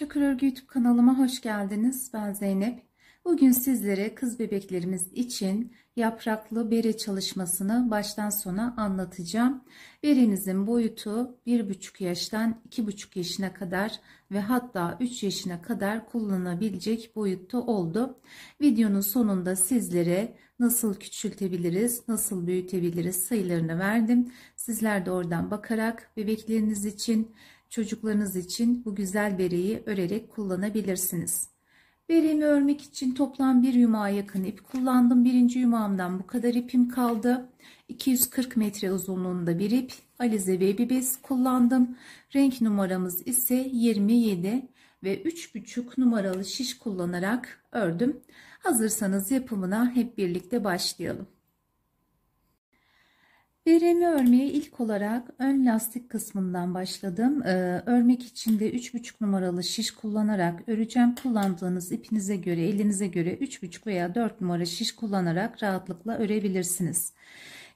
Çakır Örgü YouTube kanalıma hoş geldiniz. Ben Zeynep. Bugün sizlere kız bebeklerimiz için yapraklı bere çalışmasını baştan sona anlatacağım. Berenizin boyutu 1,5 yaştan 2,5 yaşına kadar ve hatta 3 yaşına kadar kullanılabilecek boyutta oldu. Videonun sonunda sizlere nasıl küçültebiliriz, nasıl büyütebiliriz sayılarını verdim. Sizler de oradan bakarak bebekleriniz için Çocuklarınız için bu güzel bereyi örerek kullanabilirsiniz. Beremi örmek için toplam bir yumağa yakın ip kullandım. Birinci yumağımdan bu kadar ipim kaldı. 240 metre uzunluğunda bir ip. Alize Baby Bez kullandım. Renk numaramız ise 27 ve 3,5 numaralı şiş kullanarak ördüm. Hazırsanız yapımına hep birlikte başlayalım. Derimi örmeye ilk olarak ön lastik kısmından başladım. Ee, örmek için de 3,5 numaralı şiş kullanarak öreceğim. Kullandığınız ipinize göre, elinize göre 3,5 veya 4 numara şiş kullanarak rahatlıkla örebilirsiniz.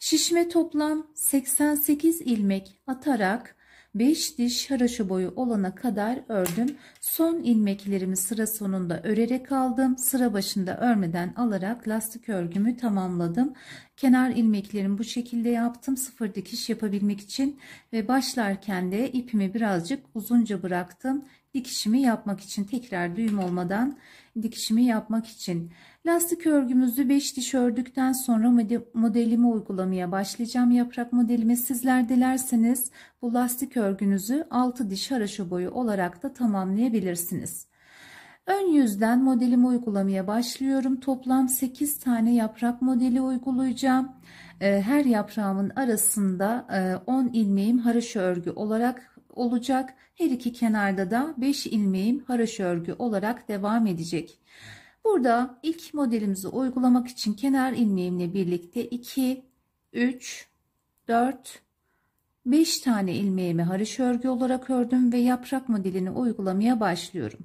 Şişime toplam 88 ilmek atarak 5 diş haraşo boyu olana kadar ördüm. Son ilmeklerimi sıra sonunda örerek aldım. Sıra başında örmeden alarak lastik örgümü tamamladım. Kenar ilmeklerimi bu şekilde yaptım. Sıfır dikiş yapabilmek için ve başlarken de ipimi birazcık uzunca bıraktım dikişimi yapmak için tekrar düğüm olmadan dikişimi yapmak için lastik örgümüzü 5 diş ördükten sonra modelimi uygulamaya başlayacağım yaprak modelimi sizler dilerseniz bu lastik örgünüzü 6 diş haraşo boyu olarak da tamamlayabilirsiniz. Ön yüzden modelimi uygulamaya başlıyorum. Toplam 8 tane yaprak modeli uygulayacağım. Ee, her yaprağımın arasında 10 e, ilmeğim haraşo örgü olarak olacak. Her iki kenarda da 5 ilmeğim haraş örgü olarak devam edecek. Burada ilk modelimizi uygulamak için kenar ilmeğimle birlikte 2, 3, 4, 5 tane ilmeğimi haraş örgü olarak ördüm ve yaprak modelini uygulamaya başlıyorum.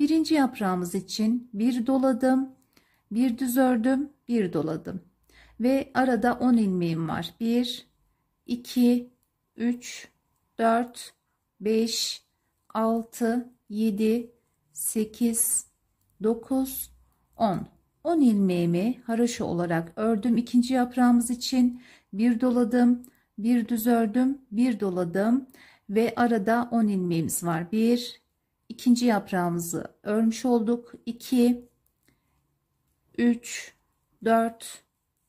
Birinci yaprağımız için bir doladım, bir düz ördüm, bir doladım. Ve arada 10 ilmeğim var. 1, 2, 3, 4, 5, 6, 7, 8, 9, 10. 10 ilmeğimi haroşa olarak ördüm. ikinci yaprağımız için bir doladım, bir düz ördüm, bir doladım ve arada 10 ilmeğimiz var. 1 ikinci yaprağımızı örmüş olduk. 2 3 4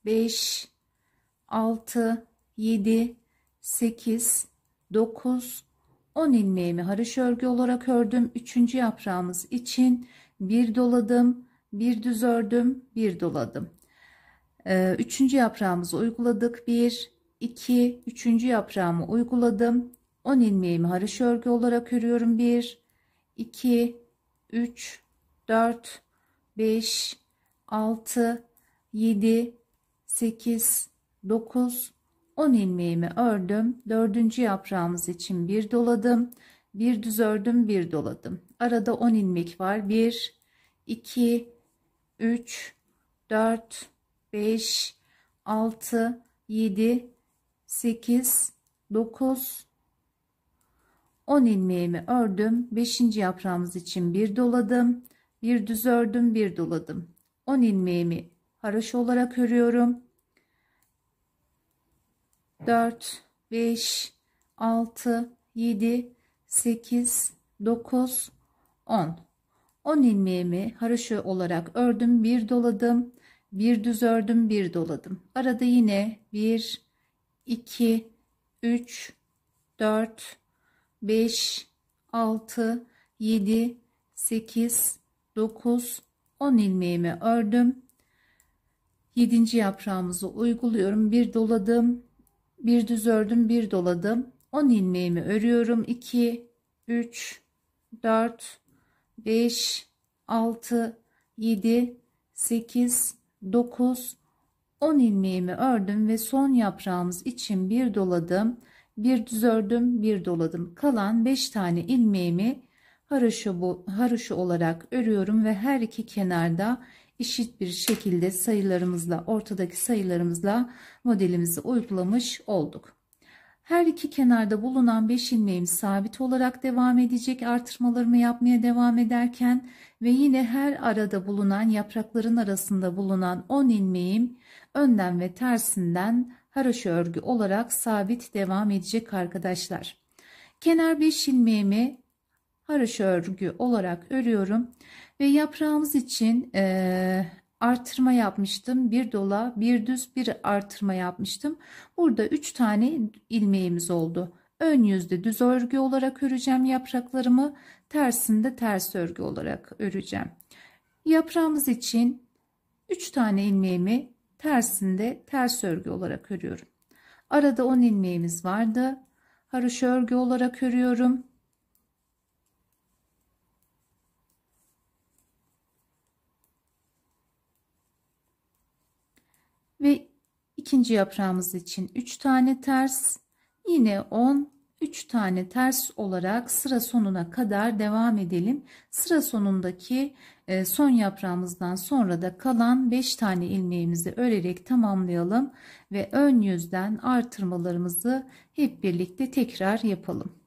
5 6 7 8 9 10 ilmeğimi haroş örgü olarak ördüm. 3. yaprağımız için bir doladım, bir düz ördüm, bir doladım. 3. Ee, yaprağımızı uyguladık. 1, 2, 3. yaprağımı uyguladım. 10 ilmeğimi haroş örgü olarak örüyorum. 1, 2, 3, 4, 5, 6, 7, 8, 9, 10 ilmeğimi ördüm. 4. yaprağımız için bir doladım. Bir düz ördüm, bir doladım. Arada 10 ilmek var. 1, 2, 3, 4, 5, 6, 7, 8, 9, 10 ilmeğimi ördüm. 5. yaprağımız için bir doladım. Bir düz ördüm, bir doladım. 10 ilmeğimi haraş olarak örüyorum. 4, 5, 6, 7, 8, 9, 10. 10 ilmeğimi haroşa olarak ördüm, bir doladım, bir düz ördüm, bir doladım. Arada yine 1, 2, 3, 4, 5, 6, 7, 8, 9, 10 ilmeğimi ördüm. 7. yaprağımızı uyguluyorum. Bir doladım, bir düz ördüm bir doladım 10 ilmeğimi örüyorum 2 3 4 5 6 7 8 9 10 ilmeğimi ördüm ve son yaprağımız için bir doladım bir düz ördüm bir doladım kalan 5 tane ilmeğimi haroşa bu haroşa olarak örüyorum ve her iki kenarda eşit bir şekilde sayılarımızla ortadaki sayılarımızla modelimizi uygulamış olduk. Her iki kenarda bulunan 5 ilmeğim sabit olarak devam edecek artırmalarımı yapmaya devam ederken ve yine her arada bulunan yaprakların arasında bulunan 10 ilmeğim önden ve tersinden haroşa örgü olarak sabit devam edecek arkadaşlar. Kenar 5 ilmeğimi haroş örgü olarak örüyorum ve yaprağımız için e, artırma yapmıştım bir dola bir düz bir artırma yapmıştım burada üç tane ilmeğimiz oldu ön yüzde düz örgü olarak öreceğim yapraklarımı tersinde ters örgü olarak öreceğim yaprağımız için üç tane ilmeğimi tersinde ters örgü olarak örüyorum arada 10 ilmeğimiz vardı haroş örgü olarak örüyorum İkinci yaprağımız için 3 tane ters. Yine 10 3 tane ters olarak sıra sonuna kadar devam edelim. Sıra sonundaki e, son yaprağımızdan sonra da kalan 5 tane ilmeğimizi örerek tamamlayalım ve ön yüzden artırmalarımızı hep birlikte tekrar yapalım.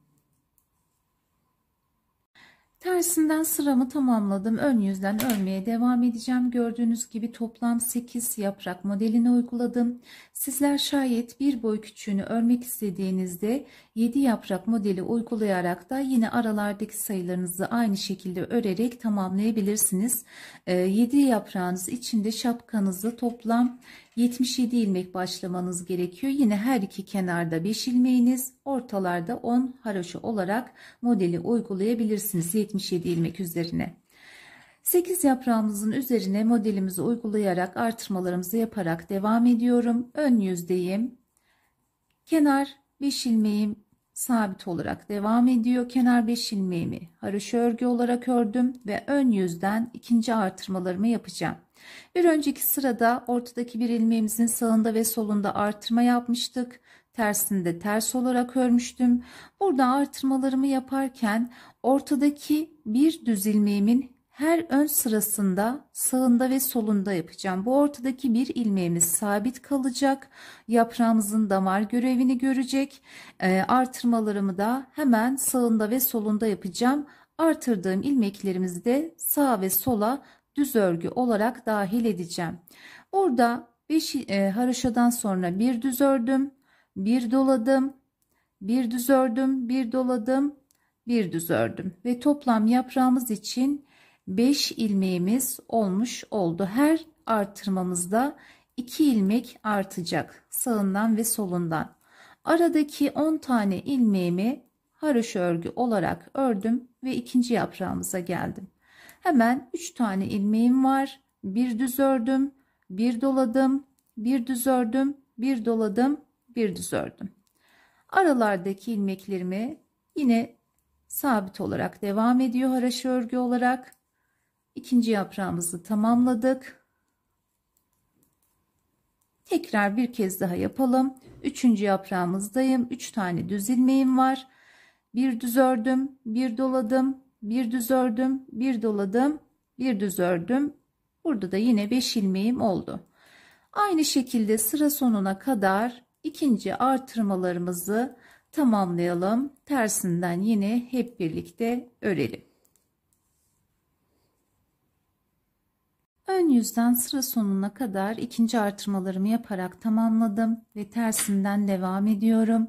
Tersinden sıramı tamamladım. Ön yüzden örmeye devam edeceğim. Gördüğünüz gibi toplam 8 yaprak modelini uyguladım. Sizler şayet bir boy küçüğünü örmek istediğinizde 7 yaprak modeli uygulayarak da yine aralardaki sayılarınızı aynı şekilde örerek tamamlayabilirsiniz. 7 ee, yaprağınız içinde şapkanızı toplam 77 ilmek başlamanız gerekiyor. Yine her iki kenarda 5 ilmeğiniz, ortalarda 10 haroşa olarak modeli uygulayabilirsiniz 77 ilmek üzerine. 8 yaprağımızın üzerine modelimizi uygulayarak artırmalarımızı yaparak devam ediyorum. Ön yüzdeyim. Kenar 5 ilmeğim sabit olarak devam ediyor. Kenar 5 ilmeğimi haroşa örgü olarak ördüm ve ön yüzden ikinci artırmalarımı yapacağım. Bir önceki sırada ortadaki bir ilmeğimizin sağında ve solunda artırma yapmıştık. Tersinde ters olarak örmüştüm. Burada artırmalarımı yaparken ortadaki bir düz ilmeğimin her ön sırasında sağında ve solunda yapacağım. Bu ortadaki bir ilmeğimiz sabit kalacak. Yaprağımızın damar görevini görecek. E, artırmalarımı da hemen sağında ve solunda yapacağım. Artırdığım ilmeklerimizi de sağ ve sola düz örgü olarak dahil edeceğim. Orada 5 e, haroşadan sonra bir düz ördüm, bir doladım, bir düz ördüm, bir doladım, bir düz ördüm ve toplam yaprağımız için 5 ilmeğimiz olmuş oldu. Her artırmamızda 2 ilmek artacak sağından ve solundan. Aradaki 10 tane ilmeğimi haroşa örgü olarak ördüm ve ikinci yaprağımıza geldim. Hemen 3 tane ilmeğim var. Bir düz ördüm, bir doladım, bir düz ördüm, bir doladım, bir düz ördüm. Aralardaki ilmeklerimi yine sabit olarak devam ediyor haraşo örgü olarak. İkinci yaprağımızı tamamladık. Tekrar bir kez daha yapalım. Üçüncü yaprağımızdayım. Üç tane düz ilmeğim var. Bir düz ördüm, bir doladım, bir düz ördüm, bir doladım, bir düz ördüm. Burada da yine 5 ilmeğim oldu. Aynı şekilde sıra sonuna kadar ikinci artırmalarımızı tamamlayalım. Tersinden yine hep birlikte örelim. Ön yüzden sıra sonuna kadar ikinci artırmalarımı yaparak tamamladım ve tersinden devam ediyorum.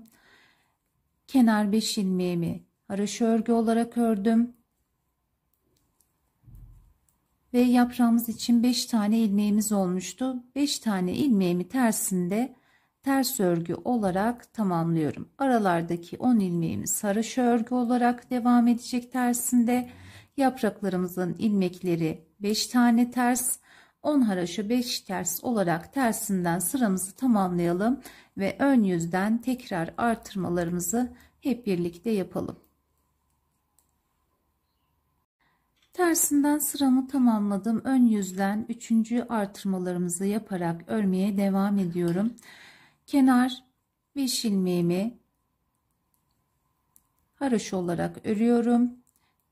Kenar 5 ilmeğimi haraş örgü olarak ördüm ve yaprağımız için 5 tane ilmeğimiz olmuştu. 5 tane ilmeğimi tersinde ters örgü olarak tamamlıyorum. Aralardaki 10 ilmeğimiz sarış örgü olarak devam edecek tersinde. Yapraklarımızın ilmekleri 5 tane ters, 10 haraşo 5 ters olarak tersinden sıramızı tamamlayalım ve ön yüzden tekrar artırmalarımızı hep birlikte yapalım. Tersinden sıramı tamamladım. Ön yüzden üçüncü artırmalarımızı yaparak örmeye devam ediyorum. Kenar 5 ilmeğimi haroş olarak örüyorum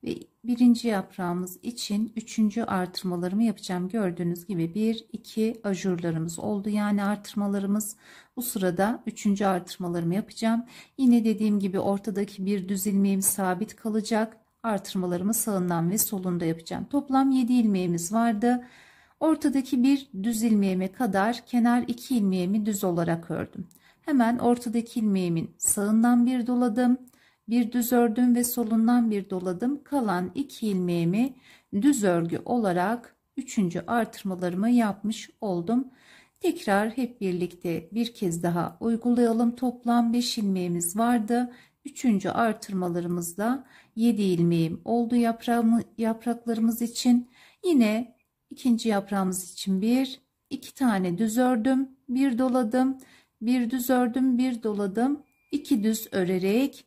ve birinci yaprağımız için üçüncü artırmalarımı yapacağım. Gördüğünüz gibi bir iki ajurlarımız oldu. Yani artırmalarımız bu sırada üçüncü artırmalarımı yapacağım. Yine dediğim gibi ortadaki bir düz ilmeğim sabit kalacak artırmalarımı sağından ve solunda yapacağım. Toplam 7 ilmeğimiz vardı. Ortadaki bir düz ilmeğime kadar kenar 2 ilmeğimi düz olarak ördüm. Hemen ortadaki ilmeğimin sağından bir doladım. Bir düz ördüm ve solundan bir doladım. Kalan 2 ilmeğimi düz örgü olarak 3. artırmalarımı yapmış oldum. Tekrar hep birlikte bir kez daha uygulayalım. Toplam 5 ilmeğimiz vardı. 3. artırmalarımızda 7 ilmeğim oldu yaprağımı, yapraklarımız için. Yine ikinci yaprağımız için bir, iki tane düz ördüm, bir doladım, bir düz ördüm, bir doladım, iki düz örerek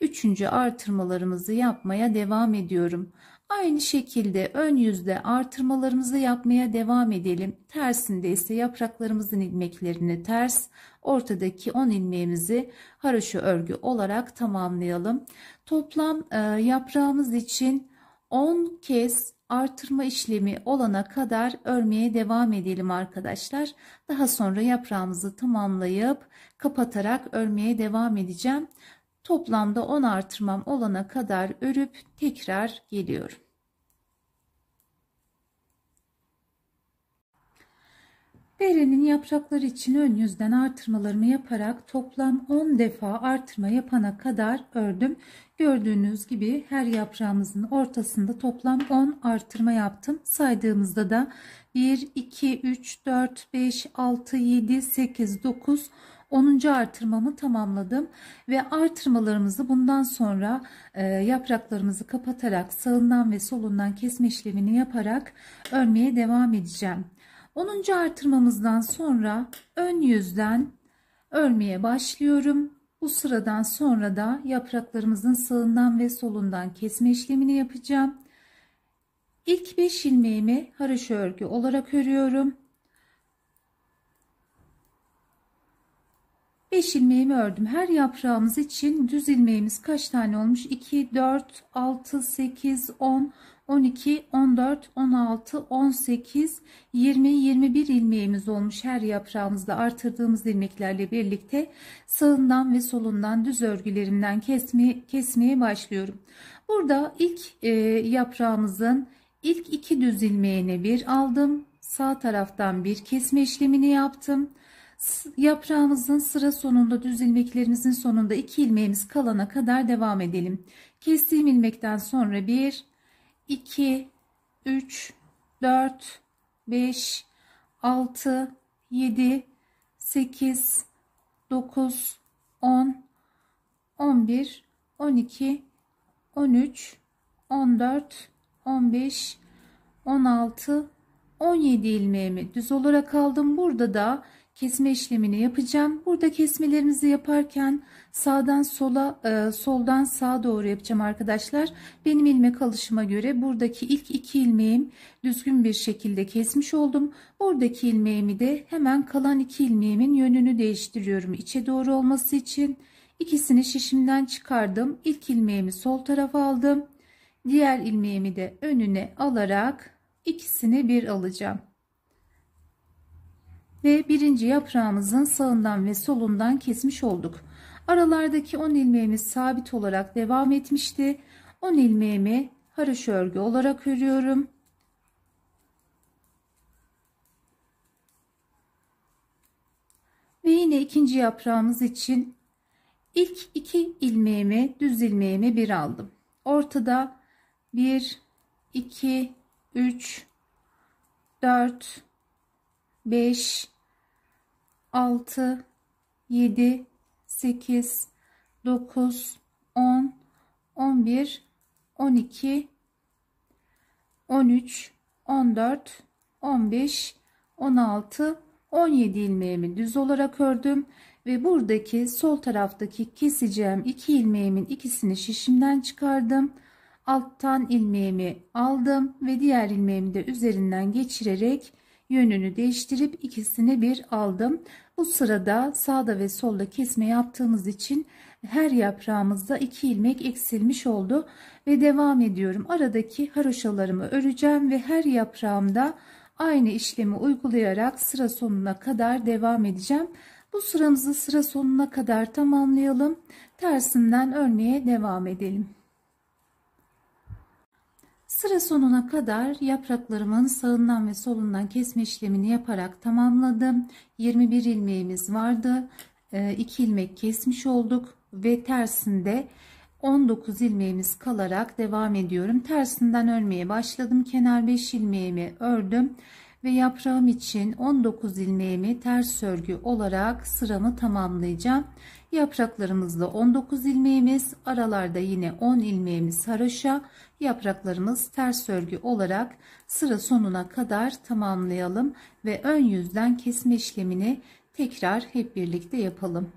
üçüncü artırmalarımızı yapmaya devam ediyorum. Aynı şekilde ön yüzde artırmalarımızı yapmaya devam edelim. Tersinde ise yapraklarımızın ilmeklerini ters, ortadaki 10 ilmeğimizi haroşa örgü olarak tamamlayalım. Toplam e, yaprağımız için 10 kez artırma işlemi olana kadar örmeye devam edelim arkadaşlar. Daha sonra yaprağımızı tamamlayıp kapatarak örmeye devam edeceğim. Toplamda 10 artırmam olana kadar örüp tekrar geliyorum. Berenin yaprakları için ön yüzden artırmalarımı yaparak toplam 10 defa artırma yapana kadar ördüm. Gördüğünüz gibi her yaprağımızın ortasında toplam 10 artırma yaptım. Saydığımızda da 1, 2, 3, 4, 5, 6, 7, 8, 9, 10. artırmamı tamamladım ve artırmalarımızı bundan sonra e, yapraklarımızı kapatarak sağından ve solundan kesme işlemini yaparak örmeye devam edeceğim. 10. artırmamızdan sonra ön yüzden örmeye başlıyorum. Bu sıradan sonra da yapraklarımızın sağından ve solundan kesme işlemini yapacağım. İlk 5 ilmeğimi haraşo örgü olarak örüyorum. 5 ilmeğimi ördüm. Her yaprağımız için düz ilmeğimiz kaç tane olmuş? 2, 4, 6, 8, 10, 12, 14, 16, 18, 20, 21 ilmeğimiz olmuş her yaprağımızda artırdığımız ilmeklerle birlikte sağından ve solundan düz örgülerimden kesmeye, kesmeye başlıyorum. Burada ilk e, yaprağımızın ilk iki düz ilmeğini bir aldım. Sağ taraftan bir kesme işlemini yaptım. Yaprağımızın sıra sonunda düz ilmeklerimizin sonunda iki ilmeğimiz kalana kadar devam edelim. Kestiğim ilmekten sonra 1, 2, 3, 4, 5, 6, 7, 8, 9, 10, 11, 12, 13, 14, 15, 16, 17 ilmeğimi düz olarak aldım. Burada da kesme işlemini yapacağım. Burada kesmelerimizi yaparken sağdan sola e, soldan sağa doğru yapacağım arkadaşlar. Benim ilmek alışıma göre buradaki ilk iki ilmeğim düzgün bir şekilde kesmiş oldum. Buradaki ilmeğimi de hemen kalan iki ilmeğimin yönünü değiştiriyorum. içe doğru olması için İkisini şişimden çıkardım. İlk ilmeğimi sol tarafa aldım. Diğer ilmeğimi de önüne alarak ikisini bir alacağım ve birinci yaprağımızın sağından ve solundan kesmiş olduk. Aralardaki 10 ilmeğimiz sabit olarak devam etmişti. 10 ilmeğimi haraş örgü olarak örüyorum. Ve yine ikinci yaprağımız için ilk iki ilmeğimi düz ilmeğimi bir aldım. Ortada 1, 2, 3, 4, 5, 6 7 8 9 10 11 12 13 14 15 16 17 ilmeğimi düz olarak ördüm ve buradaki sol taraftaki keseceğim iki ilmeğimin ikisini şişimden çıkardım. Alttan ilmeğimi aldım ve diğer ilmeğimi de üzerinden geçirerek yönünü değiştirip ikisini bir aldım. Bu sırada sağda ve solda kesme yaptığımız için her yaprağımızda 2 ilmek eksilmiş oldu ve devam ediyorum. Aradaki haroşalarımı öreceğim ve her yaprağımda aynı işlemi uygulayarak sıra sonuna kadar devam edeceğim. Bu sıramızı sıra sonuna kadar tamamlayalım. Tersinden örmeye devam edelim. Sıra sonuna kadar yapraklarımın sağından ve solundan kesme işlemini yaparak tamamladım. 21 ilmeğimiz vardı. 2 ee, ilmek kesmiş olduk ve tersinde 19 ilmeğimiz kalarak devam ediyorum. Tersinden örmeye başladım. Kenar 5 ilmeğimi ördüm ve yaprağım için 19 ilmeğimi ters örgü olarak sıramı tamamlayacağım. Yapraklarımızda 19 ilmeğimiz, aralarda yine 10 ilmeğimiz haroşa, yapraklarımız ters örgü olarak sıra sonuna kadar tamamlayalım ve ön yüzden kesme işlemini tekrar hep birlikte yapalım.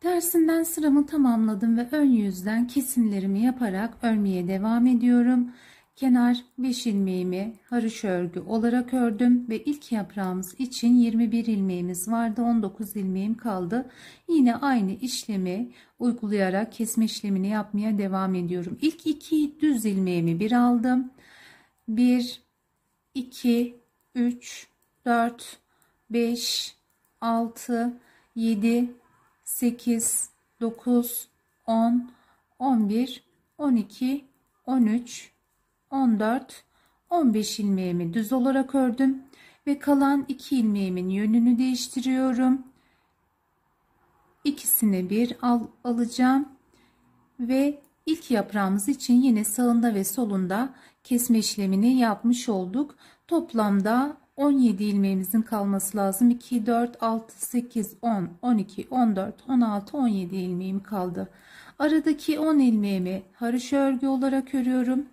Tersinden sıramı tamamladım ve ön yüzden kesimlerimi yaparak örmeye devam ediyorum. Kenar beş ilmeğimi haroş örgü olarak ördüm ve ilk yaprağımız için 21 ilmeğimiz vardı. 19 ilmeğim kaldı. Yine aynı işlemi uygulayarak kesme işlemini yapmaya devam ediyorum. İlk iki düz ilmeğimi bir aldım. 1 2 3 4 5 6 7 8 9 10 11 12 13 14, 15 ilmeğimi düz olarak ördüm ve kalan 2 ilmeğimin yönünü değiştiriyorum. İkisini bir al alacağım ve ilk yaprağımız için yine sağında ve solunda kesme işlemini yapmış olduk. Toplamda 17 ilmeğimizin kalması lazım. 2, 4, 6, 8, 10, 12, 14, 16, 17 ilmeğim kaldı. Aradaki 10 ilmeğimi haroşa örgü olarak örüyorum.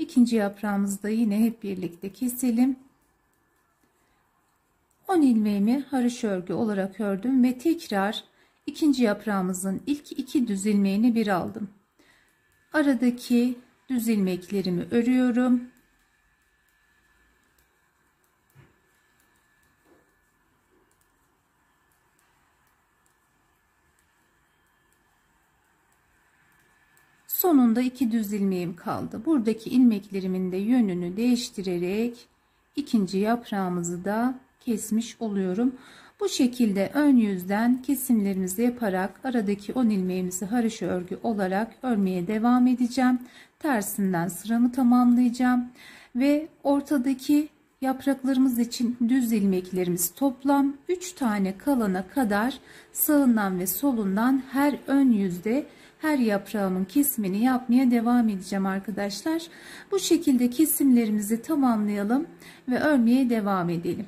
İkinci yaprağımızda yine hep birlikte keselim. 10 ilmeğimi haroş örgü olarak ördüm ve tekrar ikinci yaprağımızın ilk iki düz ilmeğini bir aldım. Aradaki düz ilmeklerimi örüyorum. Sonunda iki düz ilmeğim kaldı. Buradaki ilmeklerimin de yönünü değiştirerek ikinci yaprağımızı da kesmiş oluyorum. Bu şekilde ön yüzden kesimlerimizi yaparak aradaki 10 ilmeğimizi haroşa örgü olarak örmeye devam edeceğim. Tersinden sıramı tamamlayacağım ve ortadaki Yapraklarımız için düz ilmeklerimiz toplam 3 tane kalana kadar sağından ve solundan her ön yüzde her yaprağımın kesimini yapmaya devam edeceğim arkadaşlar. Bu şekilde kesimlerimizi tamamlayalım ve örmeye devam edelim.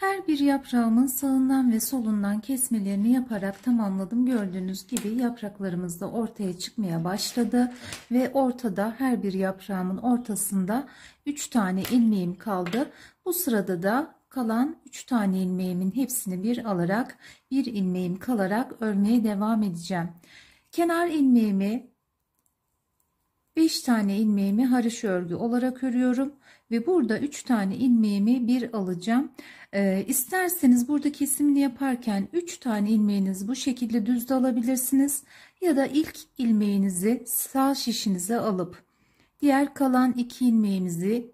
Her bir yaprağımın sağından ve solundan kesmelerini yaparak tamamladım. Gördüğünüz gibi yapraklarımız da ortaya çıkmaya başladı. Ve ortada her bir yaprağımın ortasında 3 tane ilmeğim kaldı. Bu sırada da kalan 3 tane ilmeğimin hepsini bir alarak bir ilmeğim kalarak örmeye devam edeceğim. Kenar ilmeğimi 5 tane ilmeğimi haroşa örgü olarak örüyorum ve burada 3 tane ilmeğimi bir alacağım. Ee, isterseniz burada kesimini yaparken 3 tane ilmeğiniz bu şekilde düz alabilirsiniz. Ya da ilk ilmeğinizi sağ şişinize alıp diğer kalan 2 ilmeğimizi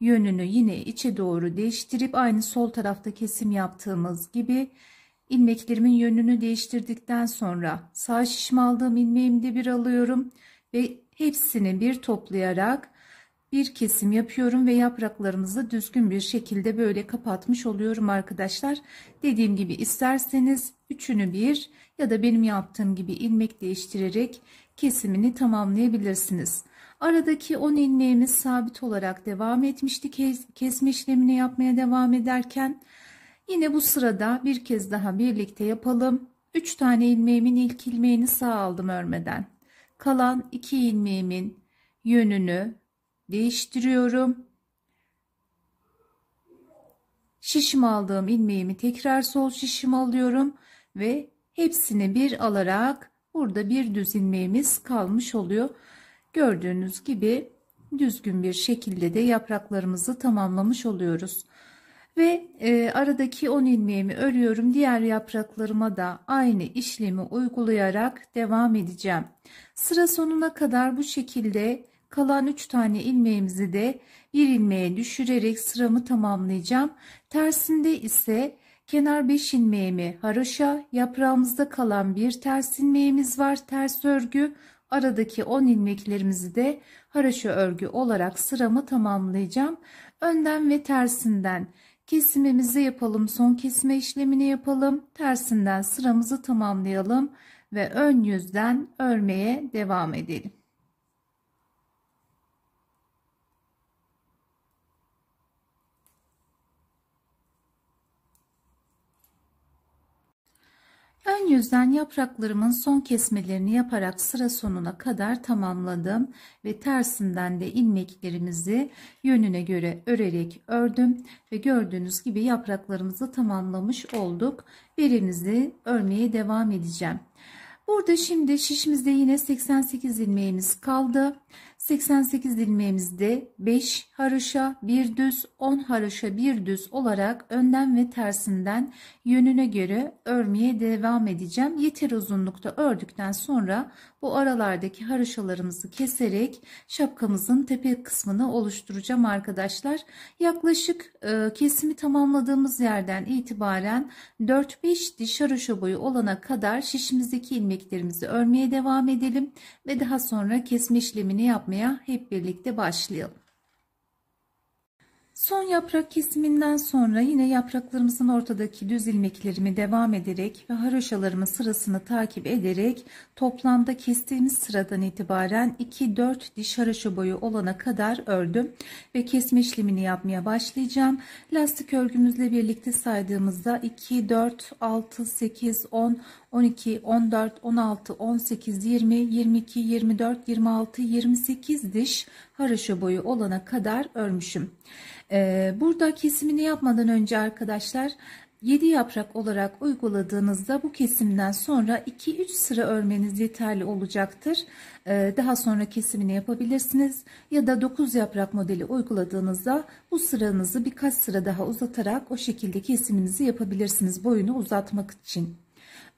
yönünü yine içe doğru değiştirip aynı sol tarafta kesim yaptığımız gibi ilmeklerimin yönünü değiştirdikten sonra sağ şişme aldığım ilmeğimi de bir alıyorum ve hepsini bir toplayarak bir kesim yapıyorum ve yapraklarımızı düzgün bir şekilde böyle kapatmış oluyorum arkadaşlar. Dediğim gibi isterseniz üçünü bir ya da benim yaptığım gibi ilmek değiştirerek kesimini tamamlayabilirsiniz. Aradaki 10 ilmeğimiz sabit olarak devam etmişti kesme işlemini yapmaya devam ederken. Yine bu sırada bir kez daha birlikte yapalım. 3 tane ilmeğimin ilk ilmeğini sağ aldım örmeden. Kalan 2 ilmeğimin yönünü değiştiriyorum. Şişim aldığım ilmeğimi tekrar sol şişim alıyorum ve hepsini bir alarak burada bir düz ilmeğimiz kalmış oluyor. Gördüğünüz gibi düzgün bir şekilde de yapraklarımızı tamamlamış oluyoruz. Ve e, aradaki 10 ilmeğimi örüyorum. Diğer yapraklarıma da aynı işlemi uygulayarak devam edeceğim. Sıra sonuna kadar bu şekilde Kalan 3 tane ilmeğimizi de bir ilmeğe düşürerek sıramı tamamlayacağım. Tersinde ise kenar 5 ilmeğimi haroşa, yaprağımızda kalan bir ters ilmeğimiz var ters örgü. Aradaki 10 ilmeklerimizi de haroşa örgü olarak sıramı tamamlayacağım. Önden ve tersinden kesimimizi yapalım. Son kesme işlemini yapalım. Tersinden sıramızı tamamlayalım ve ön yüzden örmeye devam edelim. Ön yüzden yapraklarımın son kesmelerini yaparak sıra sonuna kadar tamamladım ve tersinden de ilmeklerimizi yönüne göre örerek ördüm ve gördüğünüz gibi yapraklarımızı tamamlamış olduk. Birimizi örmeye devam edeceğim. Burada şimdi şişimizde yine 88 ilmeğimiz kaldı. 88 ilmeğimizde 5 haroşa 1 düz 10 haroşa 1 düz olarak önden ve tersinden yönüne göre örmeye devam edeceğim. Yeter uzunlukta ördükten sonra bu aralardaki haroşalarımızı keserek şapkamızın tepe kısmını oluşturacağım arkadaşlar. Yaklaşık e, kesimi tamamladığımız yerden itibaren 4-5 diş haroşa boyu olana kadar şişimizdeki ilmeklerimizi örmeye devam edelim ve daha sonra kesme işlemini yapmaya hep birlikte başlayalım. Son yaprak kesiminden sonra yine yapraklarımızın ortadaki düz ilmeklerimi devam ederek ve haroşalarımın sırasını takip ederek toplamda kestiğimiz sıradan itibaren 2-4 diş haroşa boyu olana kadar ördüm ve kesme işlemini yapmaya başlayacağım. Lastik örgümüzle birlikte saydığımızda 2, 4, 6, 8, 10, 12, 14, 16, 18, 20, 22, 24, 26, 28 diş haroşa boyu olana kadar örmüşüm. Ee, burada kesimini yapmadan önce arkadaşlar 7 yaprak olarak uyguladığınızda bu kesimden sonra 2-3 sıra örmeniz yeterli olacaktır. Ee, daha sonra kesimini yapabilirsiniz ya da 9 yaprak modeli uyguladığınızda bu sıranızı birkaç sıra daha uzatarak o şekilde kesiminizi yapabilirsiniz boyunu uzatmak için.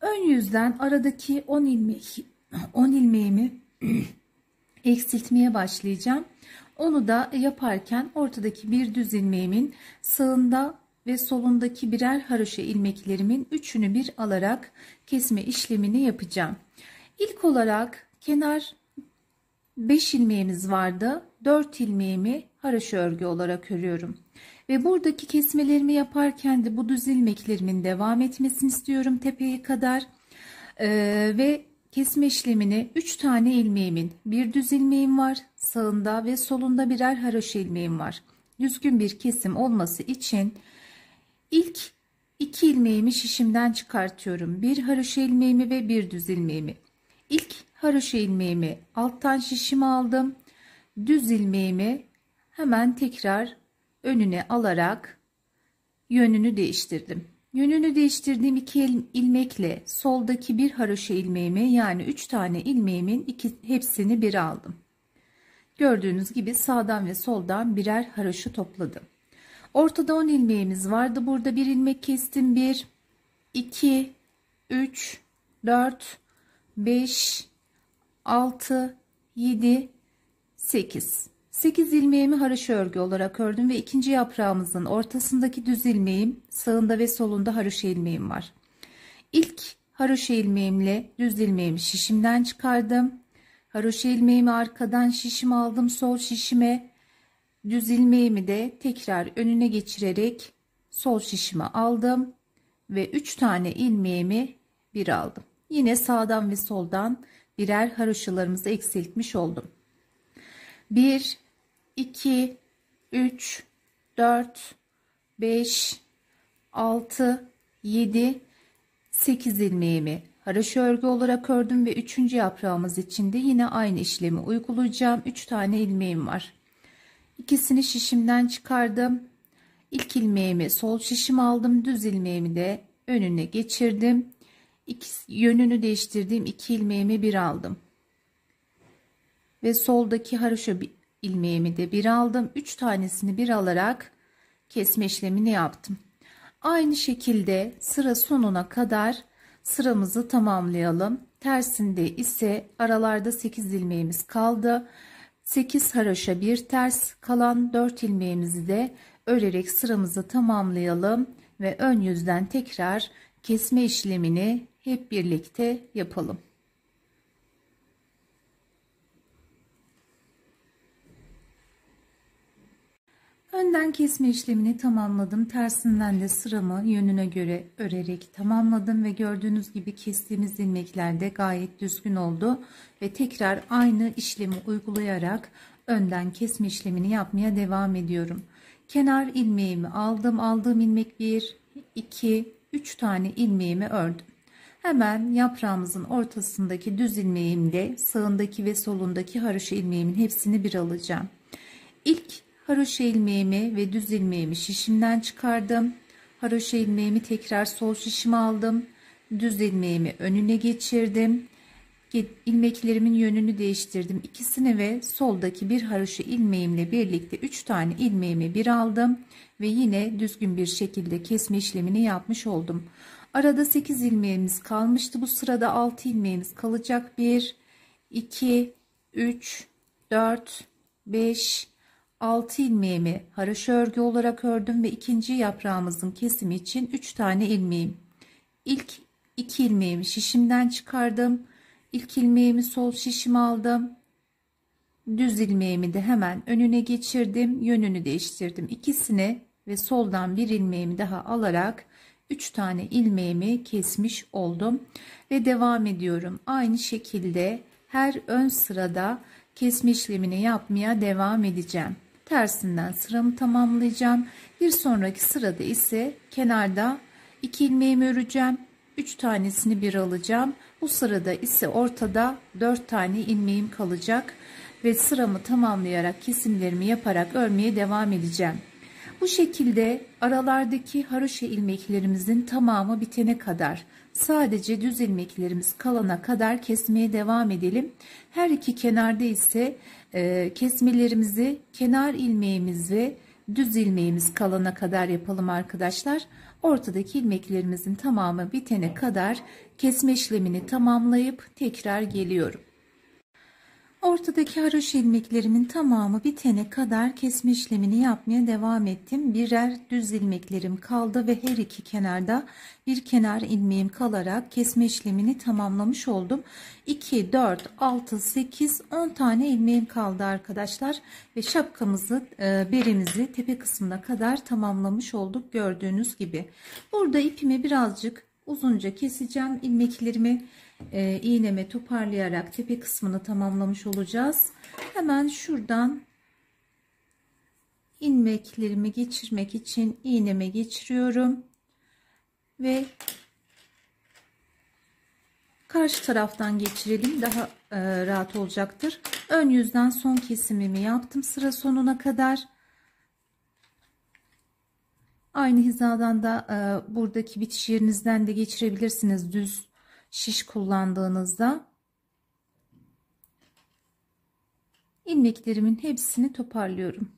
Ön yüzden aradaki 10 ilmeği, 10 ilmeğimi eksiltmeye başlayacağım. Onu da yaparken ortadaki bir düz ilmeğimin sağında ve solundaki birer haroşa ilmeklerimin üçünü bir alarak kesme işlemini yapacağım. İlk olarak kenar 5 ilmeğimiz vardı. 4 ilmeğimi haroşa örgü olarak örüyorum. Ve buradaki kesmelerimi yaparken de bu düz ilmeklerimin devam etmesini istiyorum tepeye kadar. Ee, ve kesme işlemini 3 tane ilmeğimin bir düz ilmeğim var sağında ve solunda birer haroşa ilmeğim var. Düzgün bir kesim olması için ilk iki ilmeğimi şişimden çıkartıyorum. Bir haroşa ilmeğimi ve bir düz ilmeğimi. İlk haroşa ilmeğimi alttan şişimi aldım. Düz ilmeğimi hemen tekrar önüne alarak yönünü değiştirdim. Yönünü değiştirdiğim iki ilmekle soldaki bir haroşa ilmeğimi yani üç tane ilmeğimin iki, hepsini bir aldım. Gördüğünüz gibi sağdan ve soldan birer haroşa topladım. Ortada 10 ilmeğimiz vardı. Burada bir ilmek kestim. 1, 2, 3, 4, 5, 6, 7, 8. 8 ilmeğimi haroşa örgü olarak ördüm ve ikinci yaprağımızın ortasındaki düz ilmeğim sağında ve solunda haroşa ilmeğim var. İlk haroşa ilmeğimle düz ilmeğimi şişimden çıkardım. Haroşa ilmeğimi arkadan şişim aldım sol şişime. Düz ilmeğimi de tekrar önüne geçirerek sol şişime aldım ve 3 tane ilmeğimi bir aldım. Yine sağdan ve soldan birer haroşalarımızı eksiltmiş oldum. 1 2, 3, 4, 5, 6, 7, 8 ilmeğimi haraşo örgü olarak ördüm ve 3. yaprağımız için de yine aynı işlemi uygulayacağım. 3 tane ilmeğim var. İkisini şişimden çıkardım. İlk ilmeğimi sol şişim aldım. Düz ilmeğimi de önüne geçirdim. İki, yönünü değiştirdiğim iki ilmeğimi bir aldım. Ve soldaki haraşo ilmeğimi de bir aldım. 3 tanesini bir alarak kesme işlemini yaptım. Aynı şekilde sıra sonuna kadar sıramızı tamamlayalım. Tersinde ise aralarda 8 ilmeğimiz kaldı. 8 haroşa bir ters kalan 4 ilmeğimizi de örerek sıramızı tamamlayalım ve ön yüzden tekrar kesme işlemini hep birlikte yapalım. Önden kesme işlemini tamamladım. Tersinden de sıramı yönüne göre örerek tamamladım ve gördüğünüz gibi kestiğimiz ilmekler de gayet düzgün oldu. Ve tekrar aynı işlemi uygulayarak önden kesme işlemini yapmaya devam ediyorum. Kenar ilmeğimi aldım. Aldığım ilmek 1, 2, 3 tane ilmeğimi ördüm. Hemen yaprağımızın ortasındaki düz ilmeğimle sağındaki ve solundaki haroşa ilmeğimin hepsini bir alacağım. İlk Haroşa ilmeğimi ve düz ilmeğimi şişimden çıkardım. Haroşa ilmeğimi tekrar sol şişime aldım. Düz ilmeğimi önüne geçirdim. İlmeklerimin yönünü değiştirdim. İkisini ve soldaki bir haroşa ilmeğimle birlikte 3 tane ilmeğimi bir aldım. Ve yine düzgün bir şekilde kesme işlemini yapmış oldum. Arada 8 ilmeğimiz kalmıştı. Bu sırada 6 ilmeğimiz kalacak. 1, 2, 3, 4, 5, 6 ilmeğimi haraşo örgü olarak ördüm ve ikinci yaprağımızın kesimi için 3 tane ilmeğim. İlk 2 ilmeğimi şişimden çıkardım. İlk ilmeğimi sol şişim aldım. Düz ilmeğimi de hemen önüne geçirdim. Yönünü değiştirdim. İkisini ve soldan bir ilmeğimi daha alarak 3 tane ilmeğimi kesmiş oldum. Ve devam ediyorum. Aynı şekilde her ön sırada kesme işlemini yapmaya devam edeceğim tersinden sıramı tamamlayacağım. Bir sonraki sırada ise kenarda 2 ilmeğimi öreceğim. 3 tanesini bir alacağım. Bu sırada ise ortada 4 tane ilmeğim kalacak ve sıramı tamamlayarak kesimlerimi yaparak örmeye devam edeceğim. Bu şekilde aralardaki haroşa ilmeklerimizin tamamı bitene kadar sadece düz ilmeklerimiz kalana kadar kesmeye devam edelim. Her iki kenarda ise e, kesmelerimizi kenar ilmeğimiz ve düz ilmeğimiz kalana kadar yapalım arkadaşlar. Ortadaki ilmeklerimizin tamamı bitene kadar kesme işlemini tamamlayıp tekrar geliyorum. Ortadaki haroş ilmeklerimin tamamı bitene kadar kesme işlemini yapmaya devam ettim. Birer düz ilmeklerim kaldı ve her iki kenarda bir kenar ilmeğim kalarak kesme işlemini tamamlamış oldum. 2, 4, 6, 8, 10 tane ilmeğim kaldı arkadaşlar. Ve şapkamızı, e, berimizi tepe kısmına kadar tamamlamış olduk gördüğünüz gibi. Burada ipimi birazcık uzunca keseceğim ilmeklerimi e, iğnemi toparlayarak tepe kısmını tamamlamış olacağız. Hemen şuradan ilmeklerimi geçirmek için iğneme geçiriyorum ve karşı taraftan geçirelim daha e, rahat olacaktır. Ön yüzden son kesimimi yaptım sıra sonuna kadar. Aynı hizadan da e, buradaki bitiş yerinizden de geçirebilirsiniz düz şiş kullandığınızda ilmeklerimin hepsini toparlıyorum.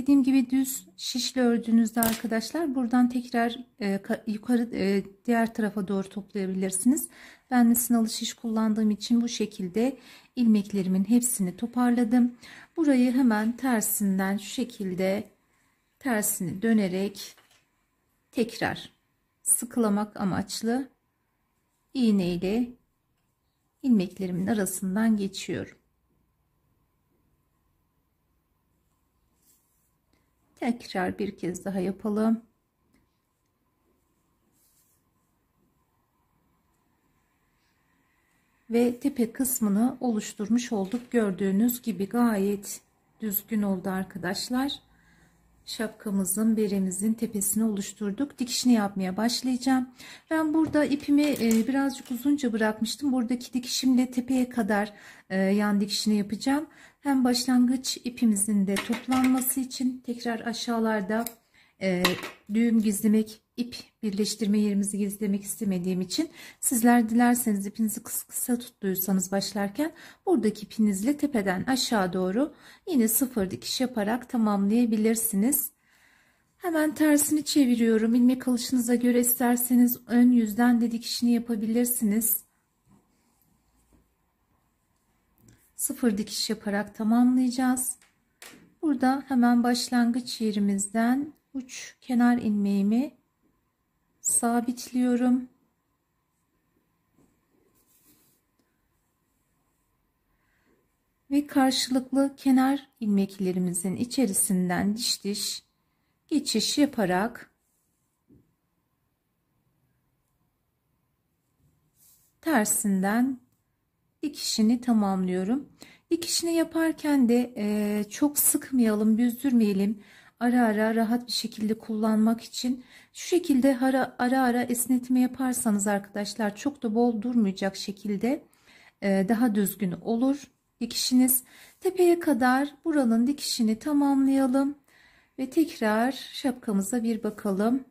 Dediğim gibi düz şişle ördüğünüzde arkadaşlar buradan tekrar e, yukarı e, diğer tarafa doğru toplayabilirsiniz. Ben de sınalı şiş kullandığım için bu şekilde ilmeklerimin hepsini toparladım. Burayı hemen tersinden şu şekilde tersini dönerek tekrar sıkılamak amaçlı iğne ile ilmeklerimin arasından geçiyorum. tekrar bir kez daha yapalım. Ve tepe kısmını oluşturmuş olduk. Gördüğünüz gibi gayet düzgün oldu arkadaşlar şapkamızın beremizin tepesini oluşturduk dikişini yapmaya başlayacağım ben burada ipimi e, birazcık uzunca bırakmıştım buradaki dikişimle tepeye kadar e, yan dikişini yapacağım hem başlangıç ipimizin de toplanması için tekrar aşağılarda e, düğüm gizlemek, ip birleştirme yerimizi gizlemek istemediğim için sizler dilerseniz ipinizi kısa, kısa tuttuysanız başlarken buradaki ipinizle tepeden aşağı doğru yine sıfır dikiş yaparak tamamlayabilirsiniz. Hemen tersini çeviriyorum. ilmek alışınıza göre isterseniz ön yüzden de dikişini yapabilirsiniz. Sıfır dikiş yaparak tamamlayacağız. Burada hemen başlangıç yerimizden uç kenar ilmeğimi sabitliyorum. Ve karşılıklı kenar ilmeklerimizin içerisinden diş diş geçiş yaparak tersinden dikişini tamamlıyorum. Dikişini yaparken de çok sıkmayalım, büzdürmeyelim ara ara rahat bir şekilde kullanmak için şu şekilde ara ara, ara esnetme yaparsanız arkadaşlar çok da bol durmayacak şekilde e, daha düzgün olur dikişiniz. Tepeye kadar buranın dikişini tamamlayalım ve tekrar şapkamıza bir bakalım.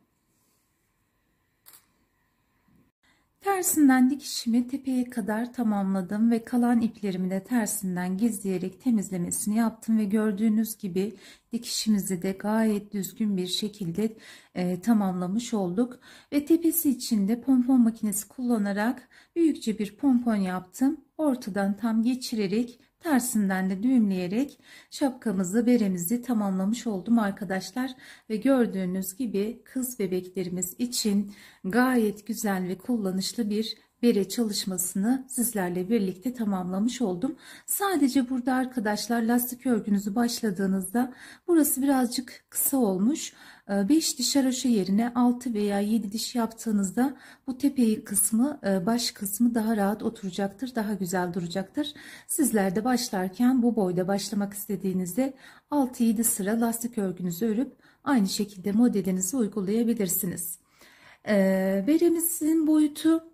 Tersinden dikişimi tepeye kadar tamamladım ve kalan iplerimi de tersinden gizleyerek temizlemesini yaptım ve gördüğünüz gibi dikişimizi de gayet düzgün bir şekilde e, tamamlamış olduk ve tepesi için de pompon makinesi kullanarak büyükçe bir pompon yaptım ortadan tam geçirerek Tersinden de düğümleyerek şapkamızı, beremizi tamamlamış oldum arkadaşlar. Ve gördüğünüz gibi kız bebeklerimiz için gayet güzel ve kullanışlı bir veri çalışmasını sizlerle birlikte tamamlamış oldum. Sadece burada arkadaşlar lastik örgünüzü başladığınızda burası birazcık kısa olmuş. 5 ee, diş haroşa yerine 6 veya 7 diş yaptığınızda bu tepeyi kısmı e, baş kısmı daha rahat oturacaktır. Daha güzel duracaktır. Sizler de başlarken bu boyda başlamak istediğinizde 6-7 sıra lastik örgünüzü örüp aynı şekilde modelinizi uygulayabilirsiniz. Veremizin ee, boyutu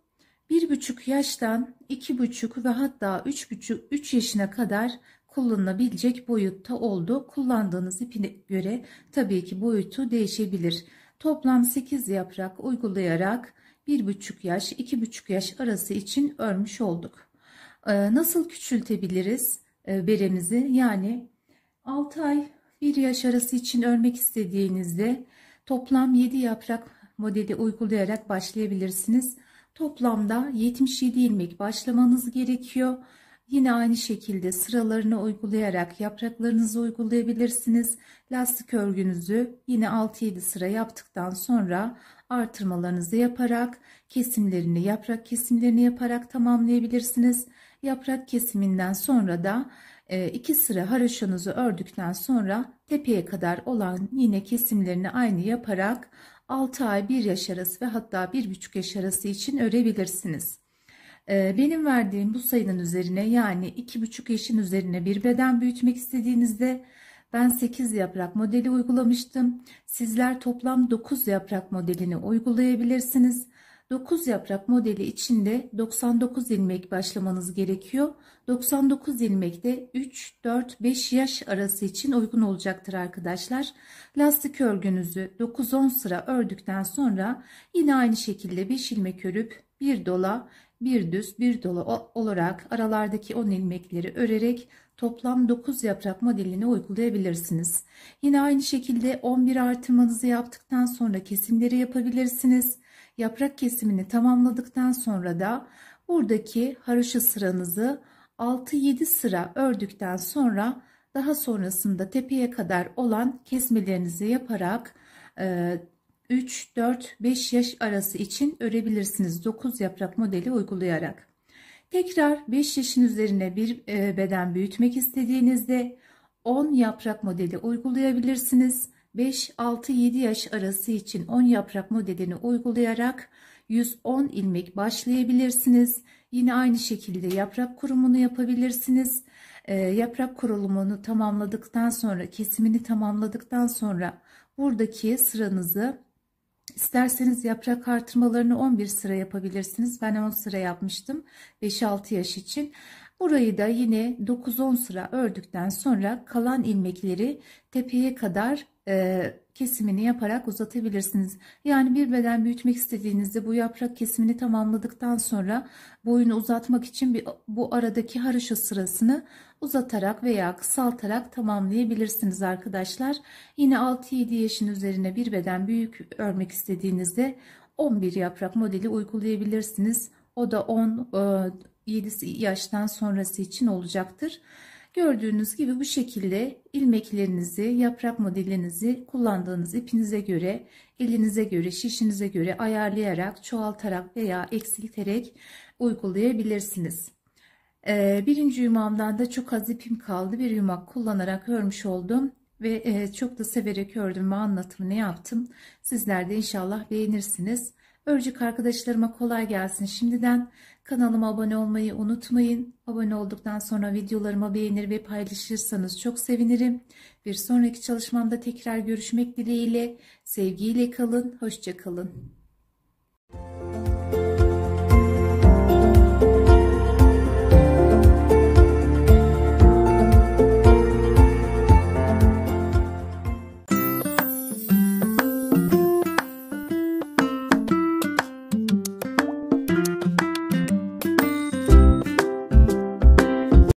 bir buçuk yaştan iki buçuk ve hatta üç buçuk üç yaşına kadar kullanılabilecek boyutta oldu. Kullandığınız ipine göre tabii ki boyutu değişebilir. Toplam 8 yaprak uygulayarak bir buçuk yaş iki buçuk yaş arası için örmüş olduk. Ee, nasıl küçültebiliriz e, beremizi? Yani 6 ay 1 yaş arası için örmek istediğinizde toplam 7 yaprak modeli uygulayarak başlayabilirsiniz. Toplamda 77 ilmek başlamanız gerekiyor. Yine aynı şekilde sıralarını uygulayarak yapraklarınızı uygulayabilirsiniz. Lastik örgünüzü yine 6-7 sıra yaptıktan sonra artırmalarınızı yaparak kesimlerini yaprak kesimlerini yaparak tamamlayabilirsiniz. Yaprak kesiminden sonra da 2 e, sıra haroşanızı ördükten sonra tepeye kadar olan yine kesimlerini aynı yaparak 6 ay 1 yaş arası ve hatta 1,5 yaş arası için örebilirsiniz. Ee, benim verdiğim bu sayının üzerine yani 2,5 yaşın üzerine bir beden büyütmek istediğinizde ben 8 yaprak modeli uygulamıştım. Sizler toplam 9 yaprak modelini uygulayabilirsiniz. 9 yaprak modeli içinde 99 ilmek başlamanız gerekiyor. 99 ilmek de 3, 4, 5 yaş arası için uygun olacaktır arkadaşlar. Lastik örgünüzü 9-10 sıra ördükten sonra yine aynı şekilde 5 ilmek örüp bir dola, bir düz, bir dola olarak aralardaki 10 ilmekleri örerek toplam 9 yaprak modelini uygulayabilirsiniz. Yine aynı şekilde 11 artırmanızı yaptıktan sonra kesimleri yapabilirsiniz. Yaprak kesimini tamamladıktan sonra da buradaki haroşa sıranızı 6-7 sıra ördükten sonra daha sonrasında tepeye kadar olan kesmelerinizi yaparak 3, 4, 5 yaş arası için örebilirsiniz 9 yaprak modeli uygulayarak. Tekrar 5 yaşın üzerine bir e, beden büyütmek istediğinizde 10 yaprak modeli uygulayabilirsiniz. 5-6-7 yaş arası için 10 yaprak modelini uygulayarak 110 ilmek başlayabilirsiniz. Yine aynı şekilde yaprak kurumunu yapabilirsiniz. E, yaprak kurulumunu tamamladıktan sonra kesimini tamamladıktan sonra buradaki sıranızı isterseniz yaprak artırmalarını 11 sıra yapabilirsiniz. Ben 10 sıra yapmıştım 5-6 yaş için. Burayı da yine 9-10 sıra ördükten sonra kalan ilmekleri tepeye kadar e, kesimini yaparak uzatabilirsiniz. Yani bir beden büyütmek istediğinizde bu yaprak kesimini tamamladıktan sonra boyunu uzatmak için bir, bu aradaki haroşa sırasını uzatarak veya kısaltarak tamamlayabilirsiniz arkadaşlar. Yine 6-7 yaşın üzerine bir beden büyük örmek istediğinizde 11 yaprak modeli uygulayabilirsiniz. O da 10 7 e, yaştan sonrası için olacaktır. Gördüğünüz gibi bu şekilde ilmeklerinizi, yaprak modellerinizi kullandığınız ipinize göre, elinize göre, şişinize göre ayarlayarak, çoğaltarak veya eksilterek uygulayabilirsiniz. Ee, birinci yumağımdan da çok az ipim kaldı. Bir yumak kullanarak örmüş oldum ve e, çok da severek ördüm ve anlatımını yaptım. Sizler de inşallah beğenirsiniz. Örcük arkadaşlarıma kolay gelsin şimdiden. Kanalıma abone olmayı unutmayın. Abone olduktan sonra videolarıma beğenir ve paylaşırsanız çok sevinirim. Bir sonraki çalışmamda tekrar görüşmek dileğiyle. Sevgiyle kalın, hoşçakalın. Müzik